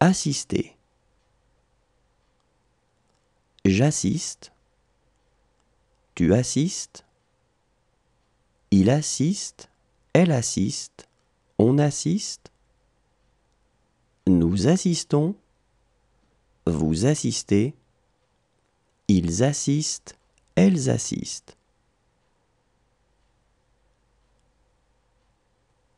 assister. J'assiste. Tu assistes. Il assiste. Elle assiste. On assiste. Nous assistons. Vous assistez. Ils assistent. Elles assistent.